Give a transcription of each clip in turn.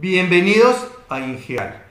Bienvenidos a Ingeal.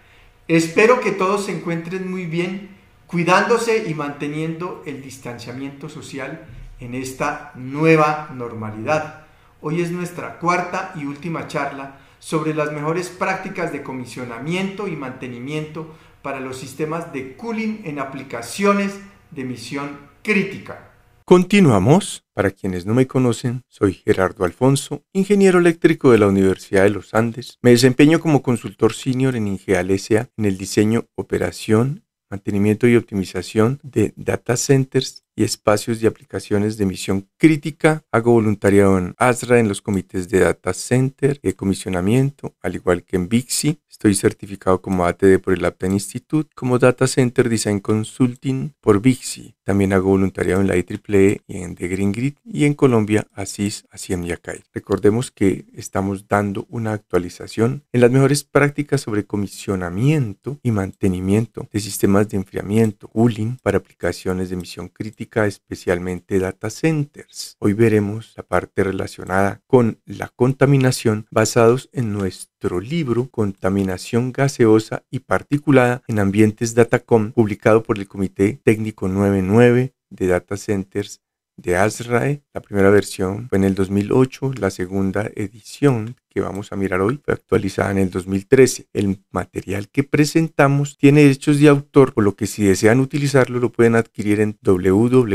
Espero que todos se encuentren muy bien, cuidándose y manteniendo el distanciamiento social en esta nueva normalidad. Hoy es nuestra cuarta y última charla sobre las mejores prácticas de comisionamiento y mantenimiento para los sistemas de cooling en aplicaciones de misión crítica. Continuamos. Para quienes no me conocen, soy Gerardo Alfonso, ingeniero eléctrico de la Universidad de los Andes. Me desempeño como consultor senior en Ingeal en el diseño, operación, mantenimiento y optimización de data centers y espacios y aplicaciones de misión crítica. Hago voluntariado en ASRA, en los comités de Data Center y de comisionamiento, al igual que en VIXI. Estoy certificado como ATD por el Apten Institute, como Data Center Design Consulting por VIXI. También hago voluntariado en la IEEE y en The Green Grid y en Colombia, ASIS, ASIEM y Recordemos que estamos dando una actualización en las mejores prácticas sobre comisionamiento y mantenimiento de sistemas de enfriamiento, ULIN, para aplicaciones de misión crítica especialmente data centers. Hoy veremos la parte relacionada con la contaminación basados en nuestro libro Contaminación gaseosa y particulada en ambientes Datacom publicado por el Comité Técnico 99 de Data Centers de Azrae. La primera versión fue en el 2008, la segunda edición que vamos a mirar hoy fue actualizada en el 2013. El material que presentamos tiene hechos de autor, por lo que si desean utilizarlo lo pueden adquirir en www.azrae.org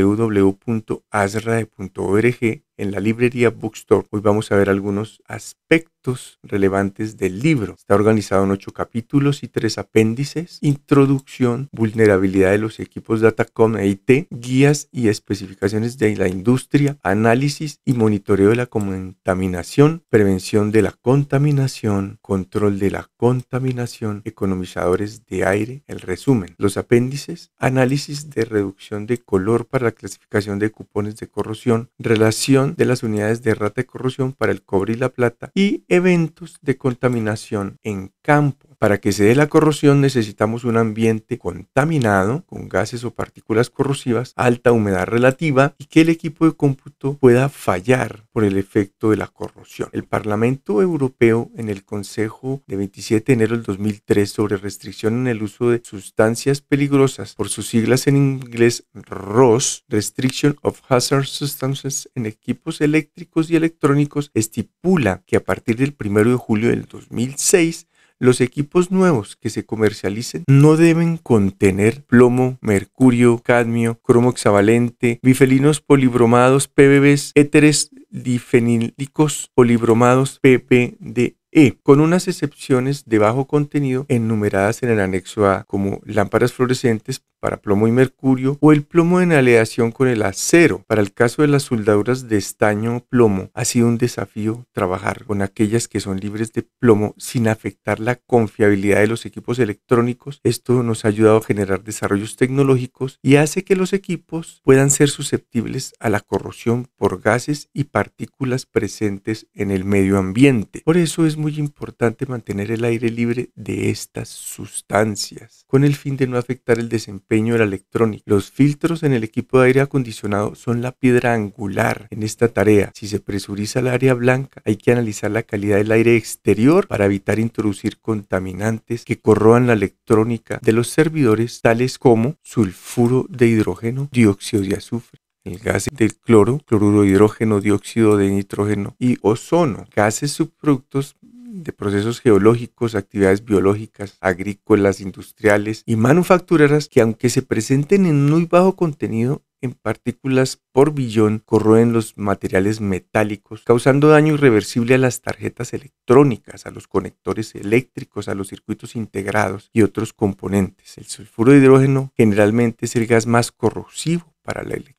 en la librería Bookstore. Hoy vamos a ver algunos aspectos relevantes del libro. Está organizado en ocho capítulos y tres apéndices, introducción, vulnerabilidad de los equipos Datacom e IT, guías y especificaciones de la industria, análisis y monitoreo de la contaminación, prevención de la contaminación, control de la contaminación, economizadores de aire, el resumen, los apéndices, análisis de reducción de color para la clasificación de cupones de corrosión, relación de las unidades de rata de corrosión para el cobre y la plata y eventos de contaminación en campo para que se dé la corrosión necesitamos un ambiente contaminado con gases o partículas corrosivas, alta humedad relativa y que el equipo de cómputo pueda fallar por el efecto de la corrosión. El Parlamento Europeo en el Consejo de 27 de enero del 2003 sobre restricción en el uso de sustancias peligrosas, por sus siglas en inglés ROS, Restriction of Hazard Substances en equipos eléctricos y electrónicos, estipula que a partir del 1 de julio del 2006 los equipos nuevos que se comercialicen no deben contener plomo, mercurio, cadmio, cromo hexavalente, bifelinos polibromados, PBBs, éteres difenílicos polibromados, PPDE. con unas excepciones de bajo contenido enumeradas en el anexo A, como lámparas fluorescentes, para plomo y mercurio o el plomo en aleación con el acero. Para el caso de las soldaduras de estaño o plomo, ha sido un desafío trabajar con aquellas que son libres de plomo sin afectar la confiabilidad de los equipos electrónicos. Esto nos ha ayudado a generar desarrollos tecnológicos y hace que los equipos puedan ser susceptibles a la corrosión por gases y partículas presentes en el medio ambiente. Por eso es muy importante mantener el aire libre de estas sustancias, con el fin de no afectar el desempeño de la electrónica. Los filtros en el equipo de aire acondicionado son la piedra angular en esta tarea. Si se presuriza el área blanca, hay que analizar la calidad del aire exterior para evitar introducir contaminantes que corroan la electrónica de los servidores, tales como sulfuro de hidrógeno, dióxido de azufre, el gas del cloro, cloruro de hidrógeno, dióxido de nitrógeno y ozono, gases subproductos de procesos geológicos, actividades biológicas, agrícolas, industriales y manufactureras que aunque se presenten en muy bajo contenido, en partículas por billón corroen los materiales metálicos, causando daño irreversible a las tarjetas electrónicas, a los conectores eléctricos, a los circuitos integrados y otros componentes. El sulfuro de hidrógeno generalmente es el gas más corrosivo para la electricidad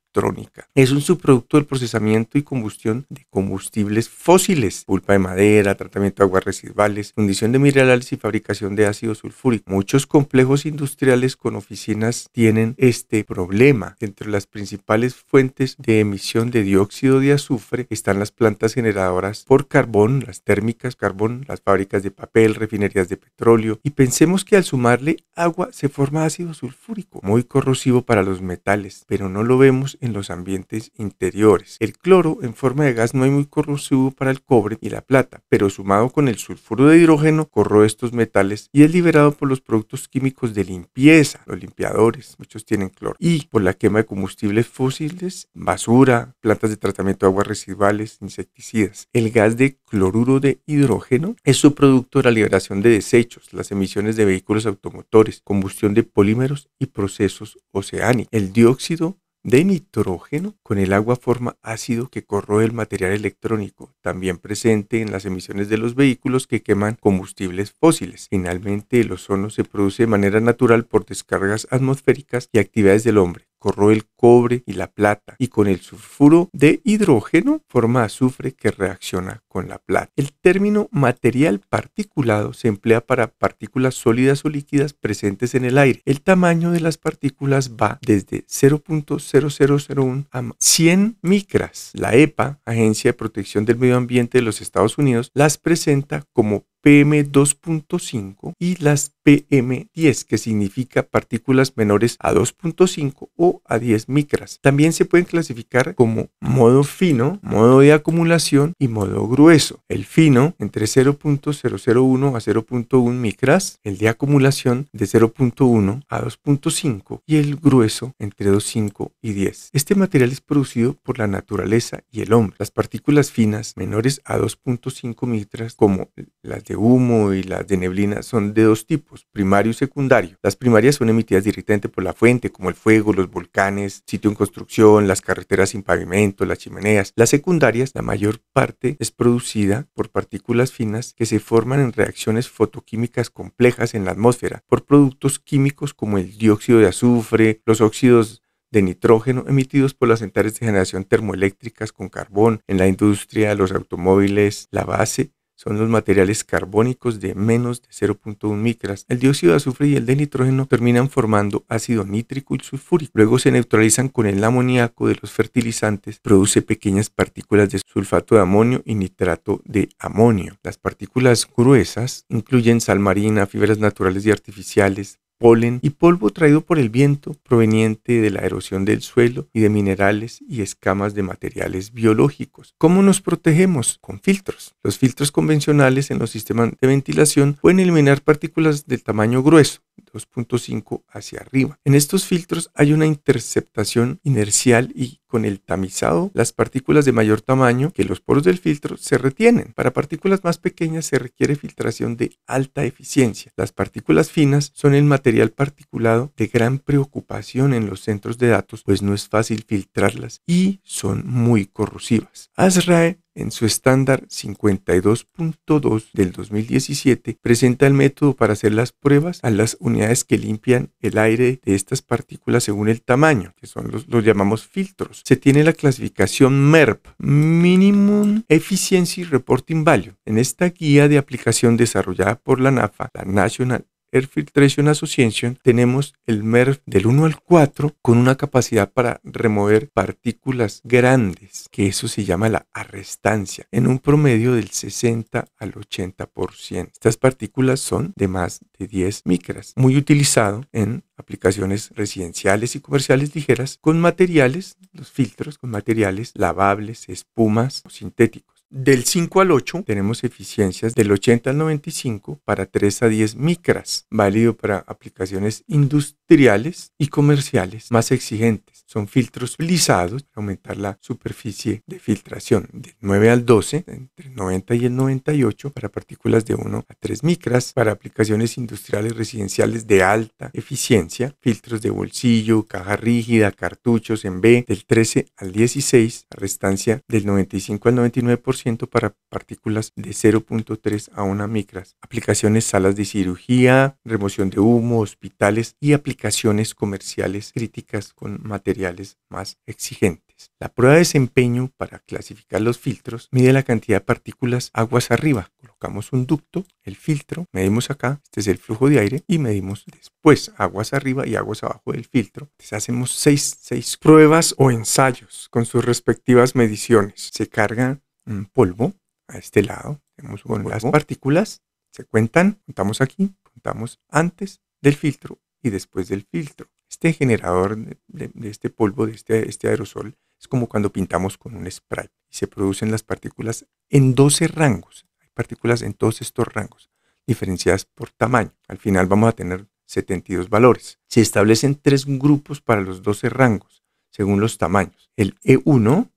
es un subproducto del procesamiento y combustión de combustibles fósiles, pulpa de madera, tratamiento de aguas residuales, fundición de minerales y fabricación de ácido sulfúrico. Muchos complejos industriales con oficinas tienen este problema. Entre las principales fuentes de emisión de dióxido de azufre están las plantas generadoras por carbón, las térmicas carbón, las fábricas de papel, refinerías de petróleo y pensemos que al sumarle agua se forma ácido sulfúrico, muy corrosivo para los metales, pero no lo vemos en en los ambientes interiores. El cloro en forma de gas no es muy corrosivo para el cobre y la plata, pero sumado con el sulfuro de hidrógeno corroe estos metales y es liberado por los productos químicos de limpieza, los limpiadores, muchos tienen cloro, y por la quema de combustibles fósiles, basura, plantas de tratamiento de aguas residuales, insecticidas. El gas de cloruro de hidrógeno es su producto de la liberación de desechos, las emisiones de vehículos automotores, combustión de polímeros y procesos oceánicos. El dióxido de nitrógeno con el agua forma ácido que corroe el material electrónico, también presente en las emisiones de los vehículos que queman combustibles fósiles. Finalmente, el ozono se produce de manera natural por descargas atmosféricas y actividades del hombre. Corró el cobre y la plata y con el sulfuro de hidrógeno forma azufre que reacciona con la plata. El término material particulado se emplea para partículas sólidas o líquidas presentes en el aire. El tamaño de las partículas va desde 0.0001 a 100 micras. La EPA, Agencia de Protección del Medio Ambiente de los Estados Unidos, las presenta como PM2.5 y las PM10, que significa partículas menores a 2.5 o a 10 micras. También se pueden clasificar como modo fino, modo de acumulación y modo grueso. El fino entre 0.001 a 0.1 micras, el de acumulación de 0.1 a 2.5 y el grueso entre 2.5 y 10. Este material es producido por la naturaleza y el hombre. Las partículas finas menores a 2.5 micras, como las de humo y las de neblina son de dos tipos, primario y secundario. Las primarias son emitidas directamente por la fuente, como el fuego, los volcanes, sitio en construcción, las carreteras sin pavimento, las chimeneas. Las secundarias, la mayor parte, es producida por partículas finas que se forman en reacciones fotoquímicas complejas en la atmósfera, por productos químicos como el dióxido de azufre, los óxidos de nitrógeno emitidos por las centrales de generación termoeléctricas con carbón en la industria, los automóviles, la base son los materiales carbónicos de menos de 0.1 micras. El dióxido de azufre y el de nitrógeno terminan formando ácido nítrico y sulfúrico. Luego se neutralizan con el amoníaco de los fertilizantes, produce pequeñas partículas de sulfato de amonio y nitrato de amonio. Las partículas gruesas incluyen sal marina, fibras naturales y artificiales, polen y polvo traído por el viento proveniente de la erosión del suelo y de minerales y escamas de materiales biológicos. ¿Cómo nos protegemos? Con filtros. Los filtros convencionales en los sistemas de ventilación pueden eliminar partículas del tamaño grueso, 2.5 hacia arriba. En estos filtros hay una interceptación inercial y con el tamizado, las partículas de mayor tamaño que los poros del filtro se retienen. Para partículas más pequeñas se requiere filtración de alta eficiencia. Las partículas finas son el material particulado de gran preocupación en los centros de datos, pues no es fácil filtrarlas y son muy corrosivas. ASRAE en su estándar 52.2 del 2017, presenta el método para hacer las pruebas a las unidades que limpian el aire de estas partículas según el tamaño, que son los, los llamamos filtros. Se tiene la clasificación MERP, Minimum Efficiency Reporting Value. En esta guía de aplicación desarrollada por la NAFA, la National Air Filtration Association tenemos el MERF del 1 al 4 con una capacidad para remover partículas grandes, que eso se llama la arrestancia, en un promedio del 60 al 80%. Estas partículas son de más de 10 micras, muy utilizado en aplicaciones residenciales y comerciales ligeras con materiales, los filtros con materiales lavables, espumas o sintéticos. Del 5 al 8 tenemos eficiencias del 80 al 95 para 3 a 10 micras, válido para aplicaciones industriales y comerciales más exigentes. Son filtros lisados para aumentar la superficie de filtración. Del 9 al 12, entre el 90 y el 98 para partículas de 1 a 3 micras, para aplicaciones industriales residenciales de alta eficiencia, filtros de bolsillo, caja rígida, cartuchos en B, del 13 al 16, a restancia del 95 al 99% para partículas de 0.3 a 1 micras. Aplicaciones salas de cirugía, remoción de humo, hospitales y aplicaciones comerciales críticas con materiales más exigentes. La prueba de desempeño para clasificar los filtros mide la cantidad de partículas aguas arriba. Colocamos un ducto, el filtro, medimos acá, este es el flujo de aire y medimos después aguas arriba y aguas abajo del filtro. hacemos seis, pruebas o ensayos con sus respectivas mediciones. Se cargan polvo a este lado. Tenemos las partículas, se cuentan, contamos aquí, contamos antes del filtro y después del filtro. Este generador de, este polvo, de este, este aerosol, es como cuando pintamos con un spray y se producen las partículas en 12 rangos. Hay partículas en todos estos rangos, diferenciadas por tamaño. Al final vamos a tener 72 valores. Se establecen tres grupos para los 12 rangos, según los tamaños. El E1,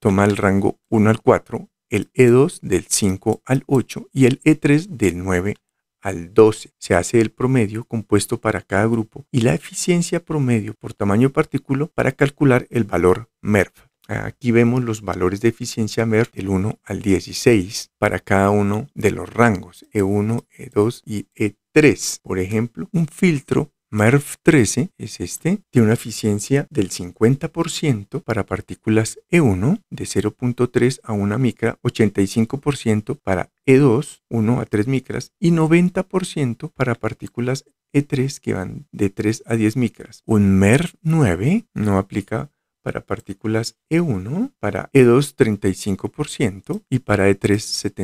toma el rango 1 al 4, el E2 del 5 al 8 y el E3 del 9 al 12. Se hace el promedio compuesto para cada grupo y la eficiencia promedio por tamaño partícula para calcular el valor MERF. Aquí vemos los valores de eficiencia MERF del 1 al 16 para cada uno de los rangos E1, E2 y E3. Por ejemplo, un filtro MERV 13 es este, tiene una eficiencia del 50% para partículas E1 de 0.3 a 1 micra, 85% para E2, 1 a 3 micras y 90% para partículas E3 que van de 3 a 10 micras. Un MERV 9 no aplica para partículas E1, para E2 35% y para E3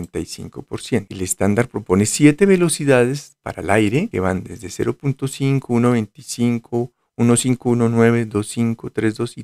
75%. El estándar propone 7 velocidades para el aire que van desde 0.5, 1.25, 1519, 25, y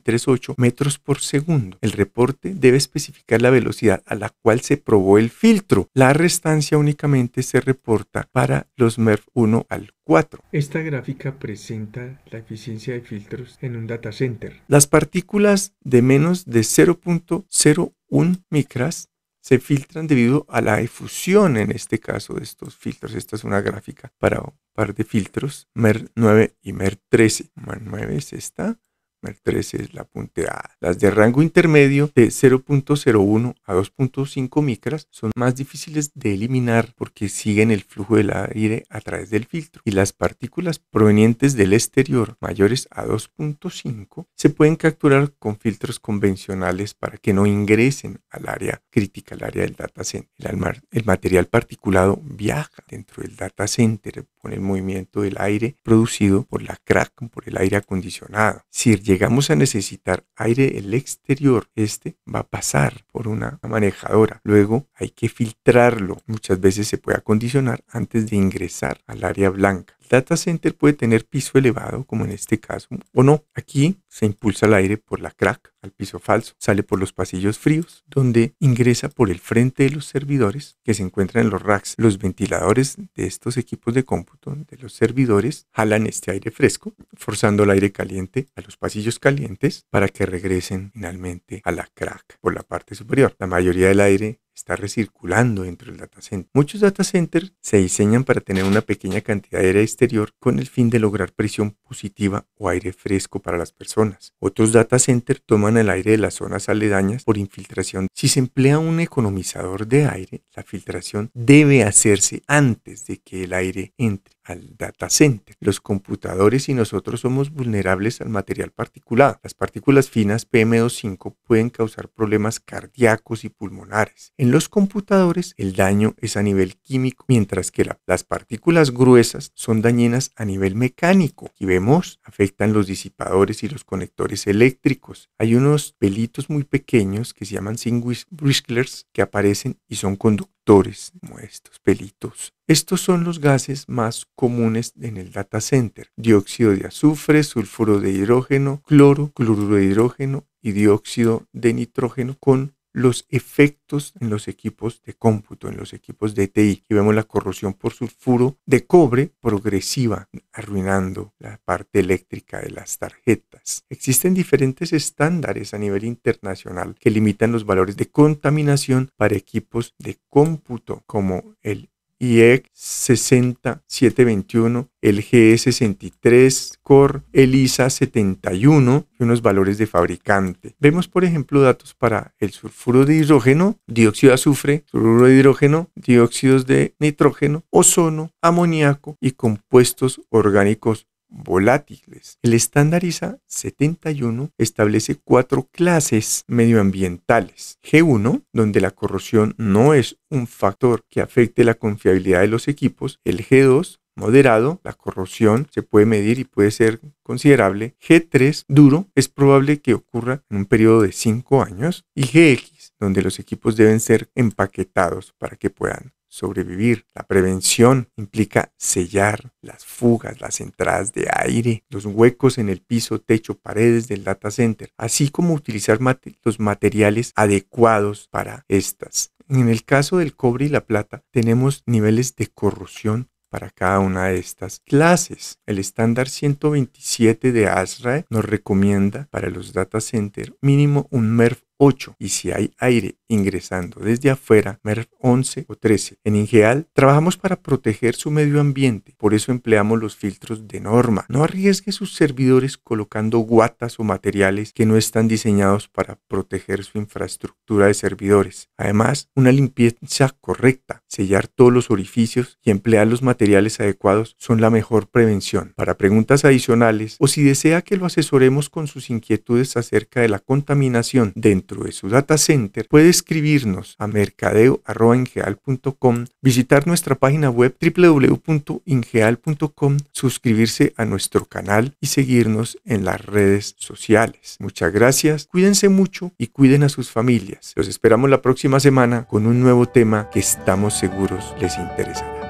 38 metros por segundo. El reporte debe especificar la velocidad a la cual se probó el filtro. La restancia únicamente se reporta para los MERF 1 al 4. Esta gráfica presenta la eficiencia de filtros en un data center. Las partículas de menos de 0.01 micras se filtran debido a la efusión en este caso de estos filtros. Esta es una gráfica para par de filtros, MER9 y MER13. MER9 es esta, MER13 es la punteada. Las de rango intermedio de 0.01 a 2.5 micras son más difíciles de eliminar porque siguen el flujo del aire a través del filtro y las partículas provenientes del exterior mayores a 2.5 se pueden capturar con filtros convencionales para que no ingresen al área crítica, al área del data center. El, el material particulado viaja dentro del data center con el movimiento del aire producido por la crack, por el aire acondicionado. Si llegamos a necesitar aire el exterior, este va a pasar por una manejadora. Luego hay que filtrarlo. Muchas veces se puede acondicionar antes de ingresar al área blanca data center puede tener piso elevado, como en este caso, o no. Aquí se impulsa el aire por la crack al piso falso, sale por los pasillos fríos, donde ingresa por el frente de los servidores que se encuentran en los racks. Los ventiladores de estos equipos de cómputo de los servidores jalan este aire fresco, forzando el aire caliente a los pasillos calientes para que regresen finalmente a la crack por la parte superior. La mayoría del aire está recirculando dentro del data center. Muchos data centers se diseñan para tener una pequeña cantidad de aire exterior con el fin de lograr presión positiva o aire fresco para las personas. Otros data centers toman el aire de las zonas aledañas por infiltración. Si se emplea un economizador de aire, la filtración debe hacerse antes de que el aire entre al datacenter. Los computadores y nosotros somos vulnerables al material particulado. Las partículas finas PM25 pueden causar problemas cardíacos y pulmonares. En los computadores el daño es a nivel químico, mientras que las partículas gruesas son dañinas a nivel mecánico. Y vemos, afectan los disipadores y los conectores eléctricos. Hay unos pelitos muy pequeños que se llaman sin bristlers que aparecen y son conductores estos pelitos. Estos son los gases más comunes en el data center. Dióxido de azufre, sulfuro de hidrógeno, cloro, cloruro de hidrógeno y dióxido de nitrógeno con los efectos en los equipos de cómputo, en los equipos de TI. Y vemos la corrosión por sulfuro de cobre progresiva, arruinando la parte eléctrica de las tarjetas. Existen diferentes estándares a nivel internacional que limitan los valores de contaminación para equipos de cómputo, como el IEC 60721, el GE63 Core, ELISA 71 y unos valores de fabricante. Vemos, por ejemplo, datos para el sulfuro de hidrógeno, dióxido de azufre, sulfuro de hidrógeno, dióxidos de nitrógeno, ozono, amoníaco y compuestos orgánicos volátiles. El estándar ISA 71 establece cuatro clases medioambientales. G1, donde la corrosión no es un factor que afecte la confiabilidad de los equipos. El G2, moderado, la corrosión se puede medir y puede ser considerable. G3, duro, es probable que ocurra en un periodo de cinco años. Y GX, donde los equipos deben ser empaquetados para que puedan sobrevivir. La prevención implica sellar las fugas, las entradas de aire, los huecos en el piso, techo, paredes del data center, así como utilizar los materiales adecuados para estas. En el caso del cobre y la plata, tenemos niveles de corrosión para cada una de estas clases. El estándar 127 de ASRAE nos recomienda para los data center mínimo un MERF 8 y si hay aire ingresando desde afuera, MERF 11 o 13. En Ingeal trabajamos para proteger su medio ambiente, por eso empleamos los filtros de norma. No arriesgue sus servidores colocando guatas o materiales que no están diseñados para proteger su infraestructura de servidores. Además, una limpieza correcta, sellar todos los orificios y emplear los materiales adecuados son la mejor prevención. Para preguntas adicionales o si desea que lo asesoremos con sus inquietudes acerca de la contaminación dentro de su data center, puede escribirnos a mercadeo.ingeal.com, visitar nuestra página web www.ingeal.com, suscribirse a nuestro canal y seguirnos en las redes sociales. Muchas gracias, cuídense mucho y cuiden a sus familias. Los esperamos la próxima semana con un nuevo tema que estamos seguros les interesará.